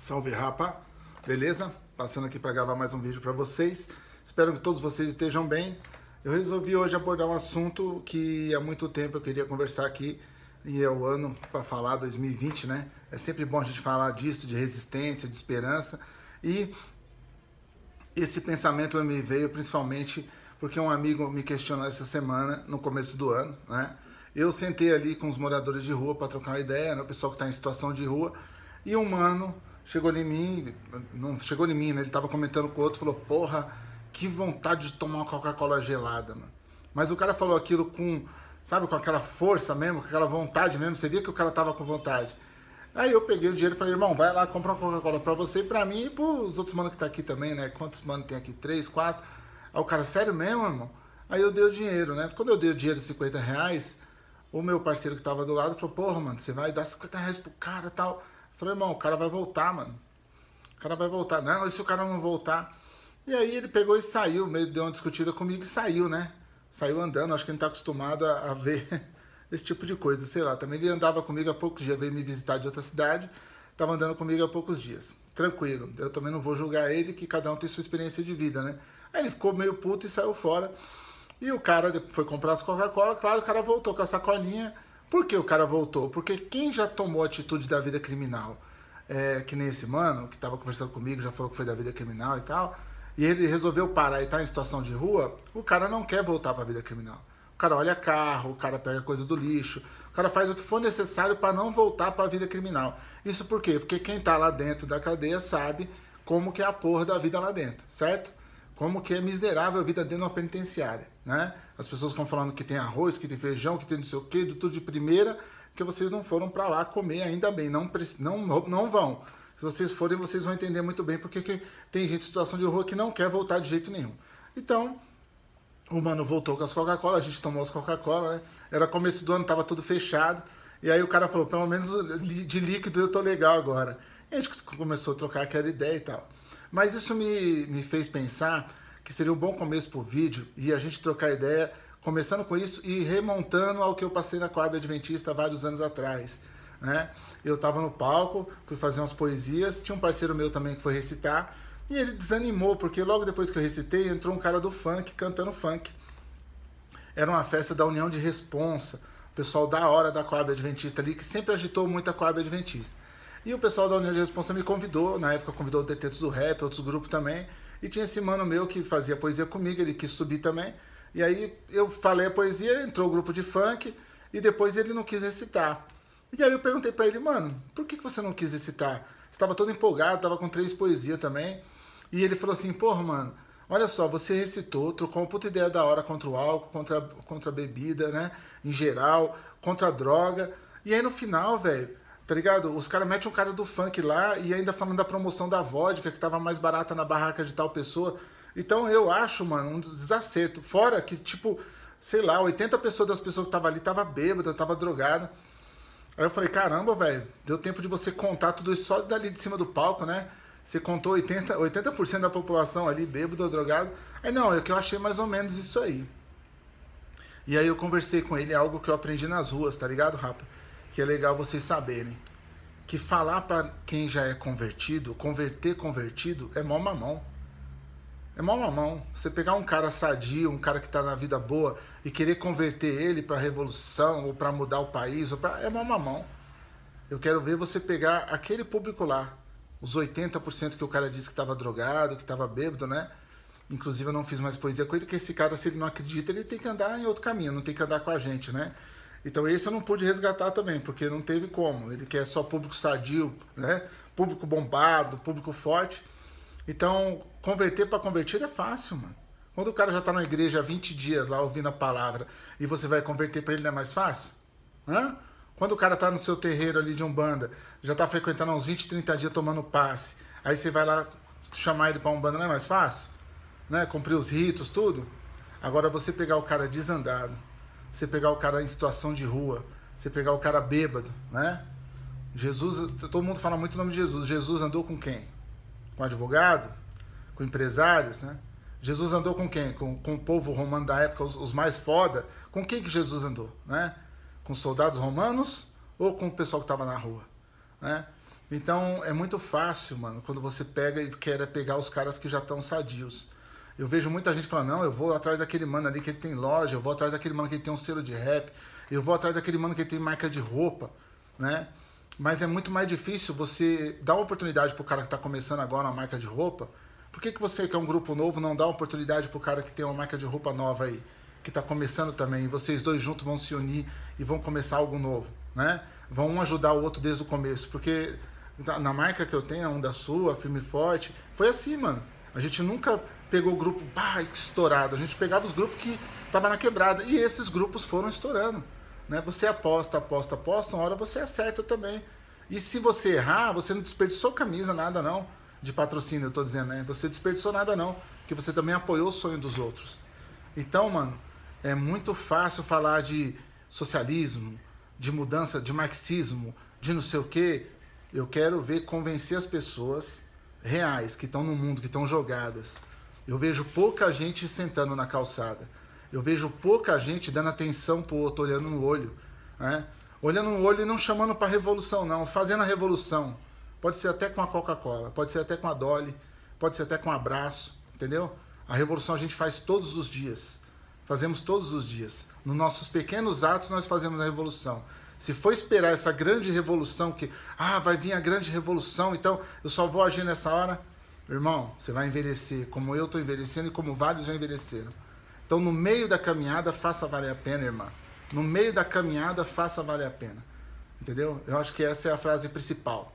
Salve rapa, beleza? Passando aqui para gravar mais um vídeo para vocês. Espero que todos vocês estejam bem. Eu resolvi hoje abordar um assunto que há muito tempo eu queria conversar aqui e é o ano para falar 2020, né? É sempre bom a gente falar disso, de resistência, de esperança e esse pensamento me veio principalmente porque um amigo me questionou essa semana, no começo do ano, né? Eu sentei ali com os moradores de rua para trocar uma ideia, né? o pessoal que está em situação de rua, e um mano chegou em mim, não chegou em mim, né? Ele tava comentando com o outro, falou, porra, que vontade de tomar uma Coca-Cola gelada, mano. Mas o cara falou aquilo com, sabe, com aquela força mesmo, com aquela vontade mesmo, você via que o cara tava com vontade. Aí eu peguei o dinheiro e falei, irmão, vai lá comprar uma Coca-Cola pra você e pra mim e pros outros manos que tá aqui também, né? Quantos manos tem aqui? Três, quatro? Aí o cara, sério mesmo, irmão? Aí eu dei o dinheiro, né? Quando eu dei o dinheiro de 50 reais, o meu parceiro que tava do lado falou, porra, mano, você vai dar 50 reais pro cara e tal. Falei, irmão, o cara vai voltar, mano. O cara vai voltar. Não, e se o cara não voltar? E aí ele pegou e saiu, meio deu uma discutida comigo e saiu, né? Saiu andando, acho que ele não tá acostumado a, a ver esse tipo de coisa, sei lá. Também ele andava comigo há poucos dias, veio me visitar de outra cidade, tava andando comigo há poucos dias. Tranquilo, eu também não vou julgar ele, que cada um tem sua experiência de vida, né? Aí ele ficou meio puto e saiu fora. E o cara foi comprar as Coca-Cola, claro, o cara voltou com a sacolinha por que o cara voltou? Porque quem já tomou atitude da vida criminal, é, que nem esse mano, que estava conversando comigo, já falou que foi da vida criminal e tal, e ele resolveu parar e tá em situação de rua, o cara não quer voltar para a vida criminal. O cara olha carro, o cara pega coisa do lixo, o cara faz o que for necessário para não voltar para a vida criminal. Isso por quê? Porque quem tá lá dentro da cadeia sabe como que é a porra da vida lá dentro, certo? como que é miserável a vida dentro de uma penitenciária, né? As pessoas ficam falando que tem arroz, que tem feijão, que tem não sei o quê, de tudo de primeira, que vocês não foram para lá comer ainda bem, não, não, não vão. Se vocês forem, vocês vão entender muito bem porque que tem gente em situação de rua que não quer voltar de jeito nenhum. Então, o mano voltou com as Coca-Cola, a gente tomou as Coca-Cola, né? Era começo do ano, tava tudo fechado. E aí o cara falou, pelo menos de líquido eu tô legal agora. E a gente começou a trocar aquela ideia e tal. Mas isso me, me fez pensar que seria um bom começo para o vídeo e a gente trocar ideia, começando com isso e remontando ao que eu passei na Coab Adventista vários anos atrás. Né? Eu estava no palco, fui fazer umas poesias, tinha um parceiro meu também que foi recitar, e ele desanimou, porque logo depois que eu recitei, entrou um cara do funk cantando funk. Era uma festa da União de Responsa, o pessoal da hora da Coab Adventista ali, que sempre agitou muito a Coab Adventista. E o pessoal da União de Responsa me convidou, na época convidou o Detentos do Rap, outros grupos também. E tinha esse mano meu que fazia poesia comigo, ele quis subir também. E aí eu falei a poesia, entrou o grupo de funk e depois ele não quis recitar. E aí eu perguntei para ele, mano, por que, que você não quis recitar? Estava todo empolgado, tava com três poesias também. E ele falou assim, porra, mano, olha só, você recitou, trocou uma puta ideia da hora contra o álcool, contra, contra a bebida, né? Em geral, contra a droga. E aí no final, velho, Tá ligado? Os caras metem um cara do funk lá e ainda falando da promoção da vodka, que tava mais barata na barraca de tal pessoa. Então eu acho, mano, um desacerto. Fora que, tipo, sei lá, 80% pessoas das pessoas que tava ali tava bêbada, tava drogada. Aí eu falei, caramba, velho, deu tempo de você contar tudo isso só dali de cima do palco, né? Você contou 80%, 80 da população ali, bêbado ou drogado. Aí não, é que eu achei mais ou menos isso aí. E aí eu conversei com ele, é algo que eu aprendi nas ruas, tá ligado, rapaz? que é legal vocês saberem, que falar para quem já é convertido, converter convertido, é mó mamão. É mó mamão. Você pegar um cara sadio, um cara que está na vida boa e querer converter ele para revolução ou para mudar o país, ou pra... é mó mamão. Eu quero ver você pegar aquele público lá, os 80% que o cara disse que estava drogado, que estava bêbado, né? Inclusive eu não fiz mais poesia com ele, porque esse cara, se ele não acredita, ele tem que andar em outro caminho, não tem que andar com a gente, né? Então esse eu não pude resgatar também, porque não teve como. Ele quer é só público sadio, né? Público bombado, público forte. Então, converter para convertido é fácil, mano. Quando o cara já está na igreja há 20 dias lá ouvindo a palavra e você vai converter para ele não é mais fácil? Hã? Quando o cara está no seu terreiro ali de Umbanda, já está frequentando há uns 20, 30 dias tomando passe, aí você vai lá chamar ele para Umbanda não é mais fácil? Né? Cumprir os ritos, tudo? Agora você pegar o cara desandado, você pegar o cara em situação de rua, você pegar o cara bêbado, né? Jesus, todo mundo fala muito o nome de Jesus. Jesus andou com quem? Com advogado? Com empresários, né? Jesus andou com quem? Com, com o povo romano da época, os, os, mais foda. Com quem que Jesus andou, né? Com soldados romanos ou com o pessoal que estava na rua, né? Então é muito fácil, mano, quando você pega e quer pegar os caras que já estão sadios. Eu vejo muita gente falando, não, eu vou atrás daquele mano ali que ele tem loja, eu vou atrás daquele mano que ele tem um selo de rap, eu vou atrás daquele mano que ele tem marca de roupa, né? Mas é muito mais difícil você dar oportunidade pro cara que tá começando agora uma marca de roupa. Por que, que você, que é um grupo novo, não dá oportunidade pro cara que tem uma marca de roupa nova aí, que tá começando também, e vocês dois juntos vão se unir e vão começar algo novo, né? Vão um ajudar o outro desde o começo, porque na marca que eu tenho, a Onda Sua, e Forte, foi assim, mano. A gente nunca pegou o grupo estourado. A gente pegava os grupos que estavam na quebrada. E esses grupos foram estourando. Né? Você aposta, aposta, aposta, uma hora você acerta também. E se você errar, você não desperdiçou camisa, nada não. De patrocínio, eu tô dizendo, né? Você desperdiçou nada não. Que você também apoiou o sonho dos outros. Então, mano, é muito fácil falar de socialismo, de mudança, de marxismo, de não sei o quê. Eu quero ver convencer as pessoas reais que estão no mundo, que estão jogadas. Eu vejo pouca gente sentando na calçada. Eu vejo pouca gente dando atenção pro outro, olhando no olho. Né? Olhando no olho e não chamando para revolução, não. Fazendo a revolução. Pode ser até com a Coca-Cola, pode ser até com a Dolly, pode ser até com um abraço, entendeu? A revolução a gente faz todos os dias. Fazemos todos os dias. Nos nossos pequenos atos nós fazemos a revolução. Se for esperar essa grande revolução que, ah, vai vir a grande revolução, então eu só vou agir nessa hora, irmão, você vai envelhecer, como eu estou envelhecendo e como vários já envelheceram. Então, no meio da caminhada, faça valer a pena, irmã. No meio da caminhada, faça valer a pena. Entendeu? Eu acho que essa é a frase principal.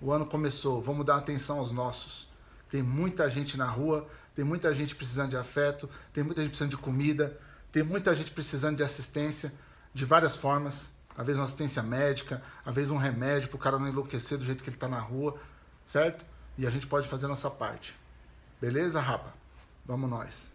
O ano começou, vamos dar atenção aos nossos. Tem muita gente na rua, tem muita gente precisando de afeto, tem muita gente precisando de comida, tem muita gente precisando de assistência de várias formas às vezes uma assistência médica, às vezes um remédio para o cara não enlouquecer do jeito que ele está na rua, certo? E a gente pode fazer a nossa parte. Beleza, rapa? Vamos nós.